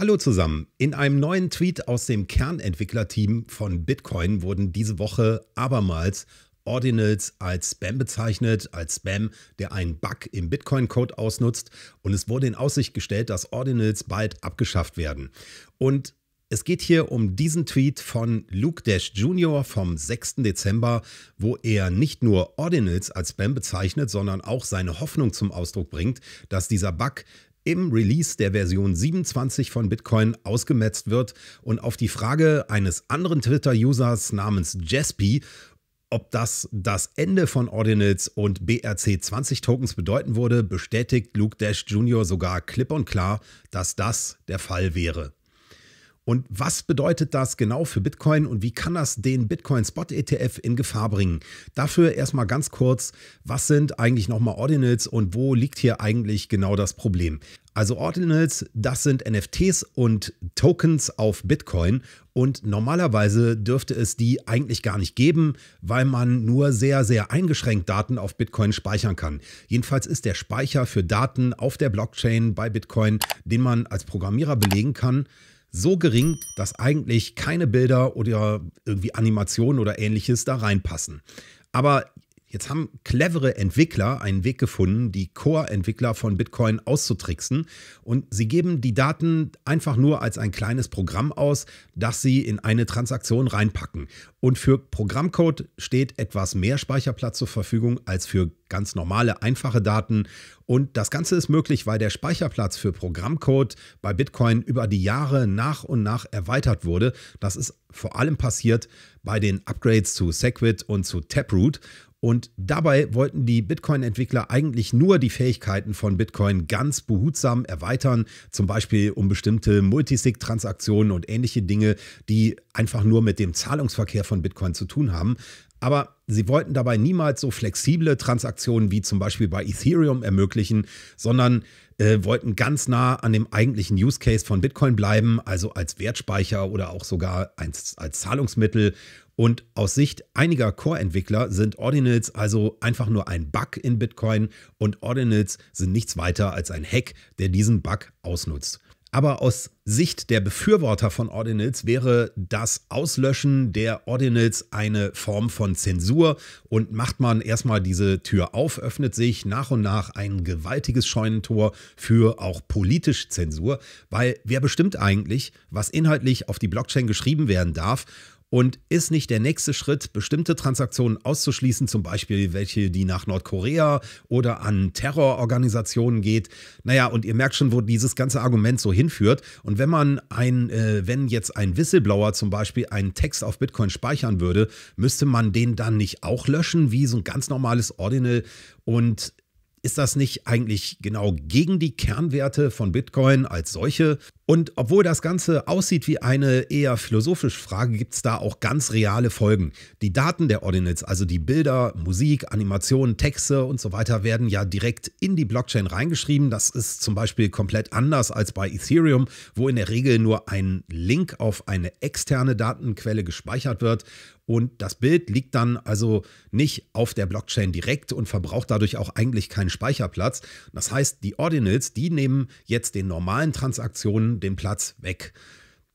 Hallo zusammen. In einem neuen Tweet aus dem Kernentwicklerteam von Bitcoin wurden diese Woche abermals Ordinals als Spam bezeichnet, als Spam, der einen Bug im Bitcoin-Code ausnutzt. Und es wurde in Aussicht gestellt, dass Ordinals bald abgeschafft werden. Und es geht hier um diesen Tweet von Luke Dash Jr. vom 6. Dezember, wo er nicht nur Ordinals als Spam bezeichnet, sondern auch seine Hoffnung zum Ausdruck bringt, dass dieser Bug im Release der Version 27 von Bitcoin ausgemetzt wird und auf die Frage eines anderen Twitter-Users namens Jaspi, ob das das Ende von Ordinals und BRC20 Tokens bedeuten würde, bestätigt Luke Dash Jr. sogar klipp und klar, dass das der Fall wäre. Und was bedeutet das genau für Bitcoin und wie kann das den Bitcoin Spot ETF in Gefahr bringen? Dafür erstmal ganz kurz, was sind eigentlich nochmal Ordinals und wo liegt hier eigentlich genau das Problem? Also Ordinals, das sind NFTs und Tokens auf Bitcoin und normalerweise dürfte es die eigentlich gar nicht geben, weil man nur sehr, sehr eingeschränkt Daten auf Bitcoin speichern kann. Jedenfalls ist der Speicher für Daten auf der Blockchain bei Bitcoin, den man als Programmierer belegen kann, so gering, dass eigentlich keine Bilder oder irgendwie Animationen oder ähnliches da reinpassen. Aber Jetzt haben clevere Entwickler einen Weg gefunden, die Core-Entwickler von Bitcoin auszutricksen und sie geben die Daten einfach nur als ein kleines Programm aus, das sie in eine Transaktion reinpacken. Und für Programmcode steht etwas mehr Speicherplatz zur Verfügung als für ganz normale, einfache Daten. Und das Ganze ist möglich, weil der Speicherplatz für Programmcode bei Bitcoin über die Jahre nach und nach erweitert wurde. Das ist vor allem passiert bei den Upgrades zu Segwit und zu Taproot. Und dabei wollten die Bitcoin-Entwickler eigentlich nur die Fähigkeiten von Bitcoin ganz behutsam erweitern, zum Beispiel um bestimmte Multisig-Transaktionen und ähnliche Dinge, die einfach nur mit dem Zahlungsverkehr von Bitcoin zu tun haben. Aber sie wollten dabei niemals so flexible Transaktionen wie zum Beispiel bei Ethereum ermöglichen, sondern äh, wollten ganz nah an dem eigentlichen Use Case von Bitcoin bleiben, also als Wertspeicher oder auch sogar als, als Zahlungsmittel und aus Sicht einiger Core-Entwickler sind Ordinals also einfach nur ein Bug in Bitcoin und Ordinals sind nichts weiter als ein Hack, der diesen Bug ausnutzt. Aber aus Sicht der Befürworter von Ordinals wäre das Auslöschen der Ordinals eine Form von Zensur und macht man erstmal diese Tür auf, öffnet sich nach und nach ein gewaltiges Scheunentor für auch politische Zensur, weil wer bestimmt eigentlich, was inhaltlich auf die Blockchain geschrieben werden darf und ist nicht der nächste Schritt, bestimmte Transaktionen auszuschließen, zum Beispiel welche, die nach Nordkorea oder an Terrororganisationen geht? Naja, und ihr merkt schon, wo dieses ganze Argument so hinführt. Und wenn man ein, äh, wenn jetzt ein Whistleblower zum Beispiel einen Text auf Bitcoin speichern würde, müsste man den dann nicht auch löschen, wie so ein ganz normales Ordinal? Und ist das nicht eigentlich genau gegen die Kernwerte von Bitcoin als solche? Und obwohl das Ganze aussieht wie eine eher philosophische Frage, gibt es da auch ganz reale Folgen. Die Daten der Ordinals, also die Bilder, Musik, Animationen, Texte und so weiter, werden ja direkt in die Blockchain reingeschrieben. Das ist zum Beispiel komplett anders als bei Ethereum, wo in der Regel nur ein Link auf eine externe Datenquelle gespeichert wird. Und das Bild liegt dann also nicht auf der Blockchain direkt und verbraucht dadurch auch eigentlich keinen Speicherplatz. Das heißt, die Ordinals, die nehmen jetzt den normalen Transaktionen den Platz weg.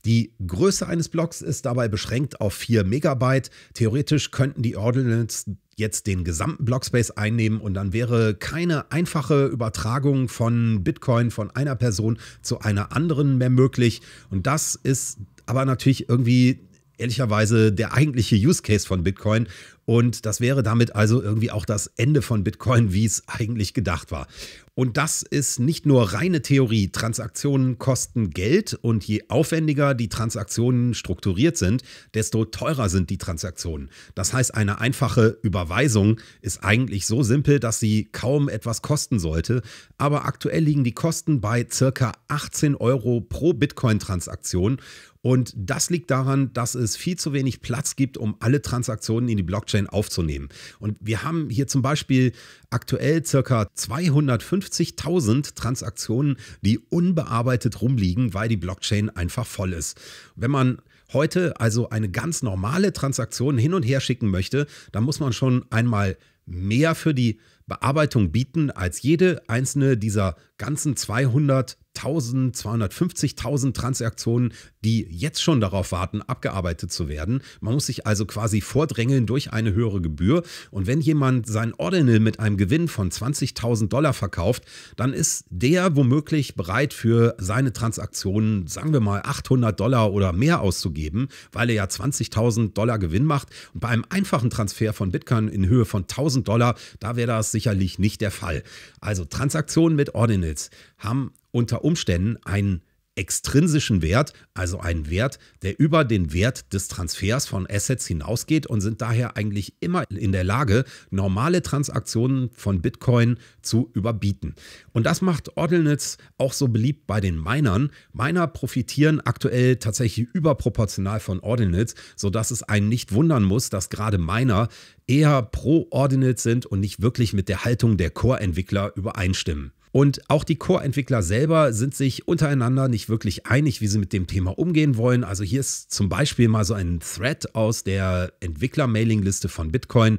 Die Größe eines Blocks ist dabei beschränkt auf 4 Megabyte. Theoretisch könnten die Ordinals jetzt den gesamten Blockspace einnehmen und dann wäre keine einfache Übertragung von Bitcoin von einer Person zu einer anderen mehr möglich. Und das ist aber natürlich irgendwie ehrlicherweise der eigentliche Use Case von Bitcoin. Und das wäre damit also irgendwie auch das Ende von Bitcoin, wie es eigentlich gedacht war. Und das ist nicht nur reine Theorie. Transaktionen kosten Geld und je aufwendiger die Transaktionen strukturiert sind, desto teurer sind die Transaktionen. Das heißt, eine einfache Überweisung ist eigentlich so simpel, dass sie kaum etwas kosten sollte. Aber aktuell liegen die Kosten bei circa 18 Euro pro Bitcoin-Transaktion. Und das liegt daran, dass es viel zu wenig Platz gibt, um alle Transaktionen in die Blockchain Blockchain aufzunehmen. Und wir haben hier zum Beispiel aktuell circa 250.000 Transaktionen, die unbearbeitet rumliegen, weil die Blockchain einfach voll ist. Wenn man heute also eine ganz normale Transaktion hin und her schicken möchte, dann muss man schon einmal mehr für die Bearbeitung bieten als jede einzelne dieser ganzen 200 250.000 Transaktionen, die jetzt schon darauf warten, abgearbeitet zu werden. Man muss sich also quasi vordrängeln durch eine höhere Gebühr. Und wenn jemand sein Ordinal mit einem Gewinn von 20.000 Dollar verkauft, dann ist der womöglich bereit für seine Transaktionen, sagen wir mal, 800 Dollar oder mehr auszugeben, weil er ja 20.000 Dollar Gewinn macht. Und bei einem einfachen Transfer von Bitcoin in Höhe von 1.000 Dollar, da wäre das sicherlich nicht der Fall. Also Transaktionen mit Ordinals haben unter Umständen einen extrinsischen Wert, also einen Wert, der über den Wert des Transfers von Assets hinausgeht und sind daher eigentlich immer in der Lage, normale Transaktionen von Bitcoin zu überbieten. Und das macht Ordinals auch so beliebt bei den Minern. Miner profitieren aktuell tatsächlich überproportional von Ordinals, sodass es einen nicht wundern muss, dass gerade Miner eher pro Ordinals sind und nicht wirklich mit der Haltung der Core-Entwickler übereinstimmen. Und auch die Core-Entwickler selber sind sich untereinander nicht wirklich einig, wie sie mit dem Thema umgehen wollen. Also hier ist zum Beispiel mal so ein Thread aus der Entwickler-Mailing-Liste von Bitcoin.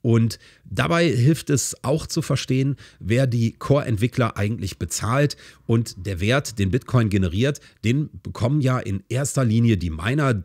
Und dabei hilft es auch zu verstehen, wer die Core-Entwickler eigentlich bezahlt. Und der Wert, den Bitcoin generiert, den bekommen ja in erster Linie die Miner,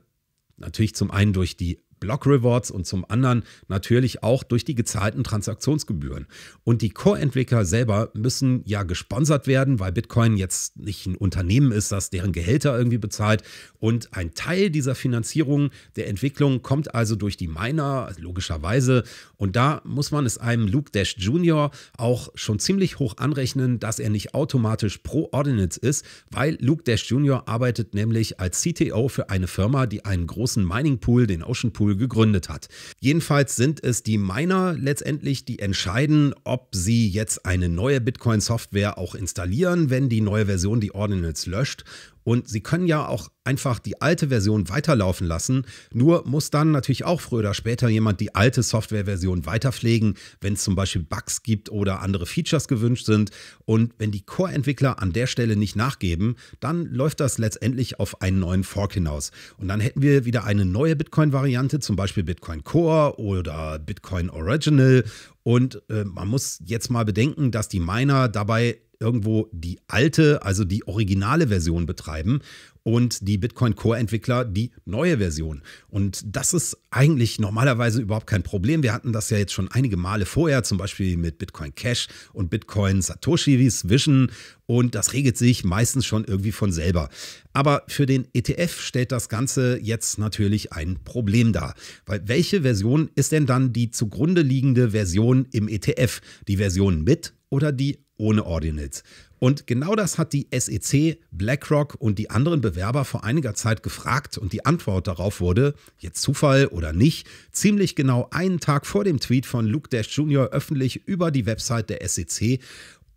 natürlich zum einen durch die Block Rewards und zum anderen natürlich auch durch die gezahlten Transaktionsgebühren. Und die Core-Entwickler selber müssen ja gesponsert werden, weil Bitcoin jetzt nicht ein Unternehmen ist, das deren Gehälter irgendwie bezahlt. Und ein Teil dieser Finanzierung der Entwicklung kommt also durch die Miner, logischerweise. Und da muss man es einem Luke Dash Jr. auch schon ziemlich hoch anrechnen, dass er nicht automatisch pro Ordinance ist, weil Luke Dash Jr. arbeitet nämlich als CTO für eine Firma, die einen großen Mining Pool, den Ocean Pool, School gegründet hat. Jedenfalls sind es die Miner letztendlich, die entscheiden, ob sie jetzt eine neue Bitcoin-Software auch installieren, wenn die neue Version die Ordinals löscht und Sie können ja auch einfach die alte Version weiterlaufen lassen. Nur muss dann natürlich auch früher oder später jemand die alte Softwareversion weiterpflegen, wenn es zum Beispiel Bugs gibt oder andere Features gewünscht sind. Und wenn die Core-Entwickler an der Stelle nicht nachgeben, dann läuft das letztendlich auf einen neuen Fork hinaus. Und dann hätten wir wieder eine neue Bitcoin-Variante, zum Beispiel Bitcoin Core oder Bitcoin Original. Und äh, man muss jetzt mal bedenken, dass die Miner dabei irgendwo die alte, also die originale Version betreiben und die Bitcoin Core Entwickler die neue Version. Und das ist eigentlich normalerweise überhaupt kein Problem. Wir hatten das ja jetzt schon einige Male vorher, zum Beispiel mit Bitcoin Cash und Bitcoin Satoshi's Vision. Und das regelt sich meistens schon irgendwie von selber. Aber für den ETF stellt das Ganze jetzt natürlich ein Problem dar. Weil welche Version ist denn dann die zugrunde liegende Version im ETF? Die Version mit oder die ohne Ordinals. Und genau das hat die SEC, BlackRock und die anderen Bewerber vor einiger Zeit gefragt und die Antwort darauf wurde, jetzt Zufall oder nicht, ziemlich genau einen Tag vor dem Tweet von Luke Dash Jr. öffentlich über die Website der SEC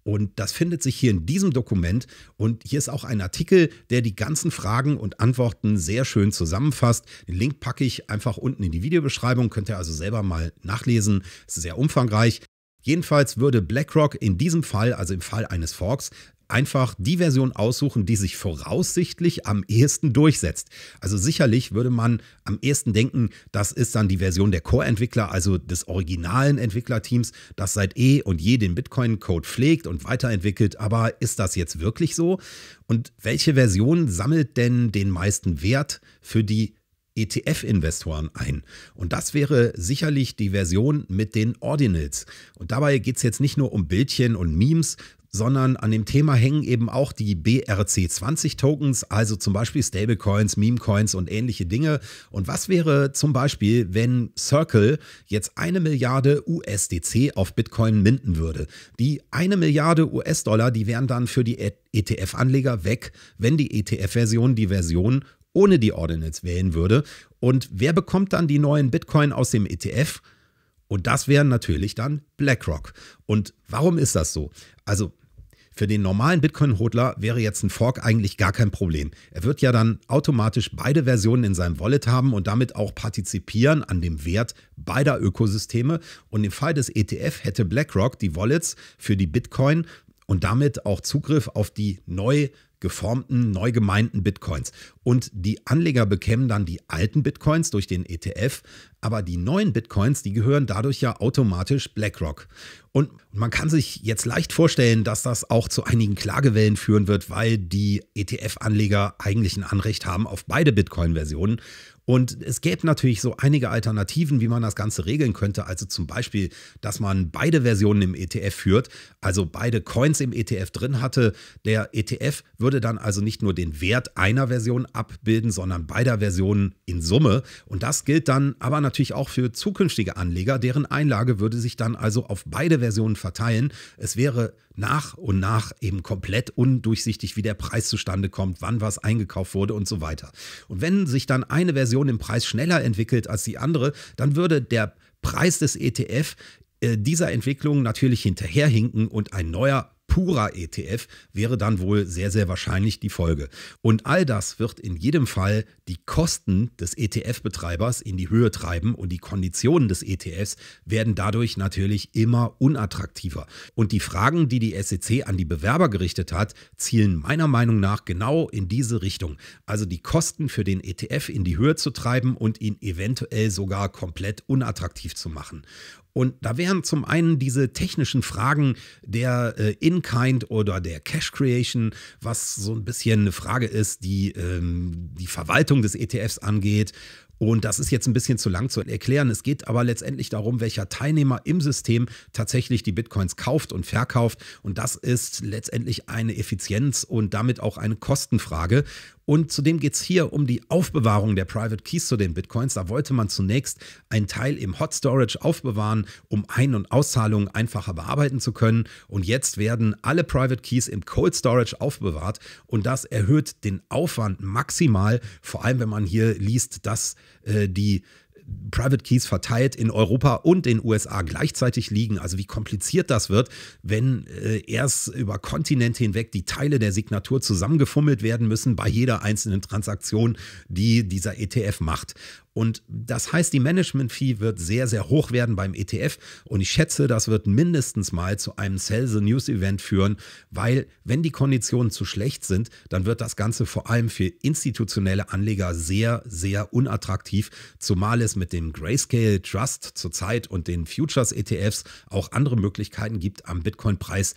und das findet sich hier in diesem Dokument. Und hier ist auch ein Artikel, der die ganzen Fragen und Antworten sehr schön zusammenfasst. Den Link packe ich einfach unten in die Videobeschreibung, könnt ihr also selber mal nachlesen. Es ist sehr umfangreich. Jedenfalls würde BlackRock in diesem Fall, also im Fall eines Forks, einfach die Version aussuchen, die sich voraussichtlich am ehesten durchsetzt. Also sicherlich würde man am ehesten denken, das ist dann die Version der Core-Entwickler, also des originalen Entwicklerteams, das seit eh und je den Bitcoin-Code pflegt und weiterentwickelt. Aber ist das jetzt wirklich so? Und welche Version sammelt denn den meisten Wert für die ETF-Investoren ein. Und das wäre sicherlich die Version mit den Ordinals. Und dabei geht es jetzt nicht nur um Bildchen und Memes, sondern an dem Thema hängen eben auch die BRC20-Tokens, also zum Beispiel Stablecoins, Memecoins und ähnliche Dinge. Und was wäre zum Beispiel, wenn Circle jetzt eine Milliarde USDC auf Bitcoin minden würde? Die eine Milliarde US-Dollar, die wären dann für die ETF-Anleger weg, wenn die ETF-Version die Version ohne die Ordinals wählen würde. Und wer bekommt dann die neuen Bitcoin aus dem ETF? Und das wären natürlich dann BlackRock. Und warum ist das so? Also für den normalen Bitcoin-Hodler wäre jetzt ein Fork eigentlich gar kein Problem. Er wird ja dann automatisch beide Versionen in seinem Wallet haben und damit auch partizipieren an dem Wert beider Ökosysteme. Und im Fall des ETF hätte BlackRock die Wallets für die Bitcoin und damit auch Zugriff auf die neu geformten, neu gemeinten Bitcoins. Und die Anleger bekämen dann die alten Bitcoins durch den ETF aber die neuen Bitcoins, die gehören dadurch ja automatisch BlackRock. Und man kann sich jetzt leicht vorstellen, dass das auch zu einigen Klagewellen führen wird, weil die ETF-Anleger eigentlich ein Anrecht haben auf beide Bitcoin-Versionen. Und es gäbe natürlich so einige Alternativen, wie man das Ganze regeln könnte. Also zum Beispiel, dass man beide Versionen im ETF führt, also beide Coins im ETF drin hatte. Der ETF würde dann also nicht nur den Wert einer Version abbilden, sondern beider Versionen in Summe. Und das gilt dann aber natürlich natürlich auch für zukünftige Anleger. Deren Einlage würde sich dann also auf beide Versionen verteilen. Es wäre nach und nach eben komplett undurchsichtig, wie der Preis zustande kommt, wann was eingekauft wurde und so weiter. Und wenn sich dann eine Version im Preis schneller entwickelt als die andere, dann würde der Preis des ETF äh, dieser Entwicklung natürlich hinterherhinken und ein neuer purer ETF wäre dann wohl sehr, sehr wahrscheinlich die Folge. Und all das wird in jedem Fall die Kosten des ETF-Betreibers in die Höhe treiben und die Konditionen des ETFs werden dadurch natürlich immer unattraktiver. Und die Fragen, die die SEC an die Bewerber gerichtet hat, zielen meiner Meinung nach genau in diese Richtung. Also die Kosten für den ETF in die Höhe zu treiben und ihn eventuell sogar komplett unattraktiv zu machen. Und da wären zum einen diese technischen Fragen der äh, In-Kind oder der Cash-Creation, was so ein bisschen eine Frage ist, die ähm, die Verwaltung des ETFs angeht und das ist jetzt ein bisschen zu lang zu erklären. Es geht aber letztendlich darum, welcher Teilnehmer im System tatsächlich die Bitcoins kauft und verkauft. Und das ist letztendlich eine Effizienz und damit auch eine Kostenfrage. Und zudem geht es hier um die Aufbewahrung der Private Keys zu den Bitcoins. Da wollte man zunächst einen Teil im Hot Storage aufbewahren, um Ein- und Auszahlungen einfacher bearbeiten zu können. Und jetzt werden alle Private Keys im Cold Storage aufbewahrt. Und das erhöht den Aufwand maximal, vor allem wenn man hier liest, dass äh, die Private Keys verteilt in Europa und in USA gleichzeitig liegen. Also wie kompliziert das wird, wenn äh, erst über Kontinente hinweg die Teile der Signatur zusammengefummelt werden müssen bei jeder einzelnen Transaktion, die dieser ETF macht. Und das heißt, die Management-Fee wird sehr, sehr hoch werden beim ETF. Und ich schätze, das wird mindestens mal zu einem Sell the News Event führen, weil wenn die Konditionen zu schlecht sind, dann wird das Ganze vor allem für institutionelle Anleger sehr, sehr unattraktiv, zumal es mit dem Grayscale Trust zurzeit und den Futures ETFs auch andere Möglichkeiten gibt, am Bitcoin-Preis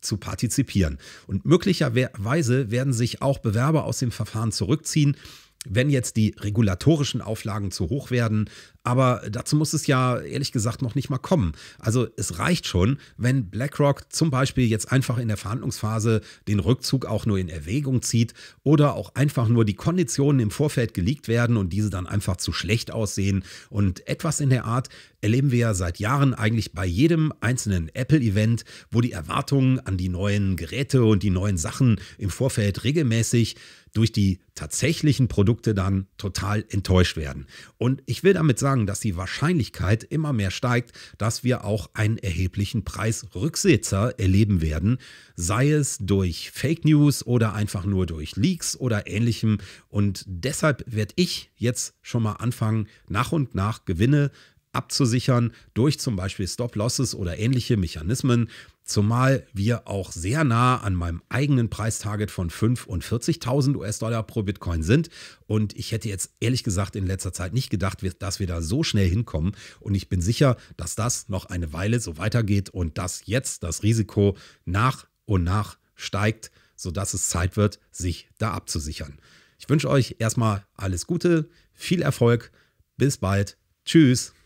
zu partizipieren. Und möglicherweise werden sich auch Bewerber aus dem Verfahren zurückziehen wenn jetzt die regulatorischen Auflagen zu hoch werden. Aber dazu muss es ja ehrlich gesagt noch nicht mal kommen. Also es reicht schon, wenn BlackRock zum Beispiel jetzt einfach in der Verhandlungsphase den Rückzug auch nur in Erwägung zieht oder auch einfach nur die Konditionen im Vorfeld geleakt werden und diese dann einfach zu schlecht aussehen. Und etwas in der Art erleben wir ja seit Jahren eigentlich bei jedem einzelnen Apple-Event, wo die Erwartungen an die neuen Geräte und die neuen Sachen im Vorfeld regelmäßig durch die tatsächlichen Produkte dann total enttäuscht werden. Und ich will damit sagen, dass die Wahrscheinlichkeit immer mehr steigt, dass wir auch einen erheblichen Preisrücksitzer erleben werden, sei es durch Fake News oder einfach nur durch Leaks oder ähnlichem. Und deshalb werde ich jetzt schon mal anfangen, nach und nach Gewinne abzusichern durch zum Beispiel Stop-Losses oder ähnliche Mechanismen, zumal wir auch sehr nah an meinem eigenen Preistarget von 45.000 US-Dollar pro Bitcoin sind. Und ich hätte jetzt ehrlich gesagt in letzter Zeit nicht gedacht, dass wir da so schnell hinkommen. Und ich bin sicher, dass das noch eine Weile so weitergeht und dass jetzt das Risiko nach und nach steigt, sodass es Zeit wird, sich da abzusichern. Ich wünsche euch erstmal alles Gute, viel Erfolg, bis bald, tschüss.